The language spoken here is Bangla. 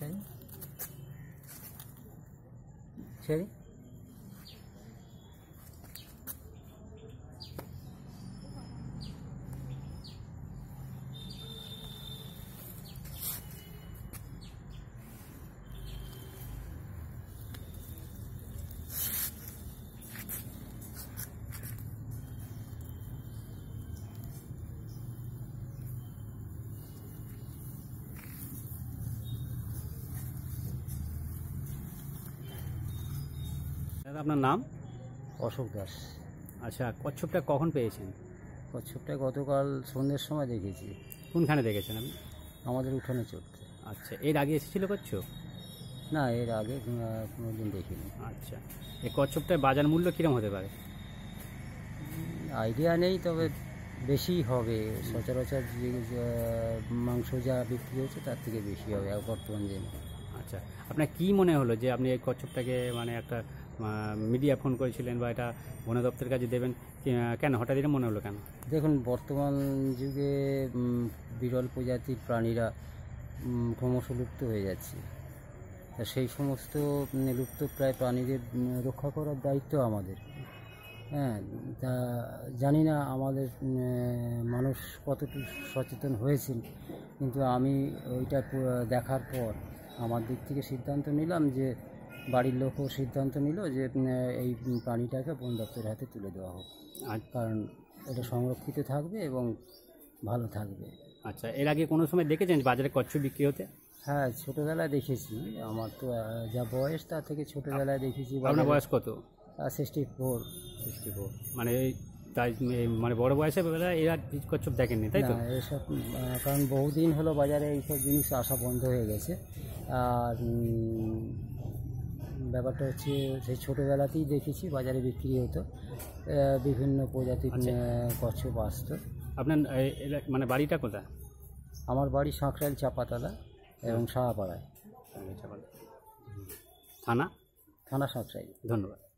சரி சரி দাদা আপনার নাম অশোক দাস আচ্ছা কচ্ছপটা কখন পেয়েছেন কচ্ছপটা গতকাল সন্ধ্যের সময় দেখেছি কোনখানে দেখেছেন আপনি আমাদের উঠোনে চলতে আচ্ছা এর আগে এসেছিল কচ্ছপ না এর আগে কোনো দিন দেখিনি আচ্ছা এই কচ্ছপটার বাজার মূল্য কীরকম হতে পারে আইডিয়া নেই তবে বেশি হবে সচরাচর মাংস যা বিক্রি হচ্ছে তার থেকে বেশি হবে বর্তমান দিনে আচ্ছা আপনার কী মনে হলো যে আপনি এই কচ্ছপটাকে মানে একটা মিডিয়া ফোন করেছিলেন বা এটা বন দপ্তরের কাছে দেবেন কেন হঠাৎ এটা মনে হলো কেন দেখুন বর্তমান যুগে বিরল প্রজাতির প্রাণীরা ক্রমশ লুপ্ত হয়ে যাচ্ছে সেই সমস্ত লুপ্ত প্রায় প্রাণীদের রক্ষা করার দায়িত্ব আমাদের হ্যাঁ তা জানি না আমাদের মানুষ কতটুকু সচেতন হয়েছেন কিন্তু আমি ওইটা দেখার পর আমার দিক থেকে সিদ্ধান্ত নিলাম যে বাড়ির লোকও সিদ্ধান্ত নিল যে এই প্রাণীটাকে বন দপ্তরের হাতে তুলে দেওয়া হোক আর আচ্ছা। কারণ এটা সংরক্ষিত থাকবে এবং ভালো থাকবে আচ্ছা এর আগে কোনো সময় দেখেছেন বাজারে কচ্ছপ বিক্রি হতে হ্যাঁ ছোটোবেলায় দেখেছি আমার তো যা বয়স তার থেকে ছোটোবেলায় দেখেছি আপনার বয়স কত সিক্সটি ফোর সিক্সটি ফোর মানে তাই মানে বড় বয়সে এরা কচ্ছপ দেখেননি তাই না এসব কারণ বহুদিন হলো বাজারে এইসব জিনিস আসা বন্ধ হয়ে গেছে আর ব্যাপারটা হচ্ছে সেই ছোটোবেলাতেই দেখেছি বাজারে বিক্রি হতো বিভিন্ন প্রজাতির আচ্ছা। কচ্ছপ আসত আপনার মানে বাড়িটা কোথায় আমার বাড়ি সাঁকরাইল চাপাতলা এবং সাহাপাড়ায় থানা থানা সাঁকরাইল ধন্যবাদ